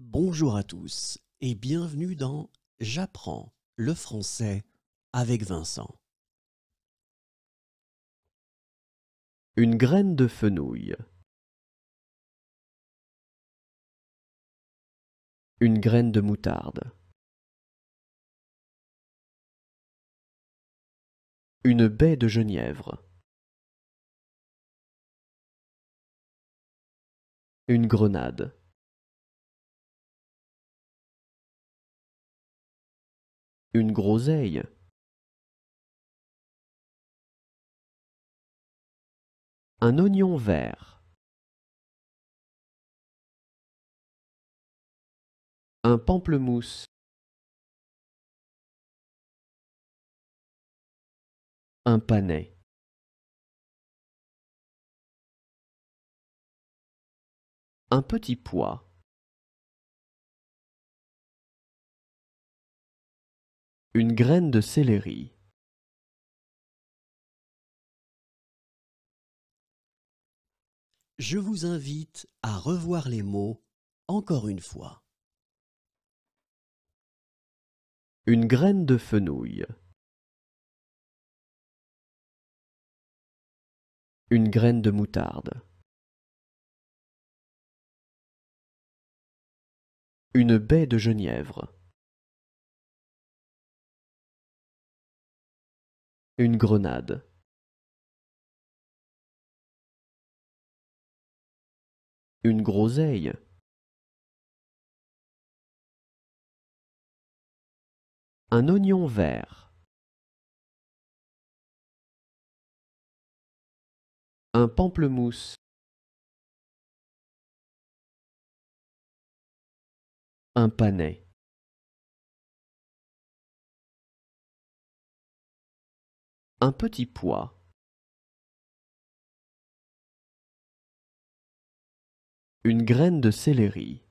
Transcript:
Bonjour à tous et bienvenue dans J'apprends le français avec Vincent. Une graine de fenouil. Une graine de moutarde. Une baie de genièvre. Une grenade. une groseille Un oignon vert Un pamplemousse Un panais un petit pois. une graine de céleri Je vous invite à revoir les mots encore une fois. Une graine de fenouil. Une graine de moutarde. Une baie de genièvre. une grenade Une groseille Un oignon vert Un pamplemousse Un panais un petit pois. Une graine de céleri.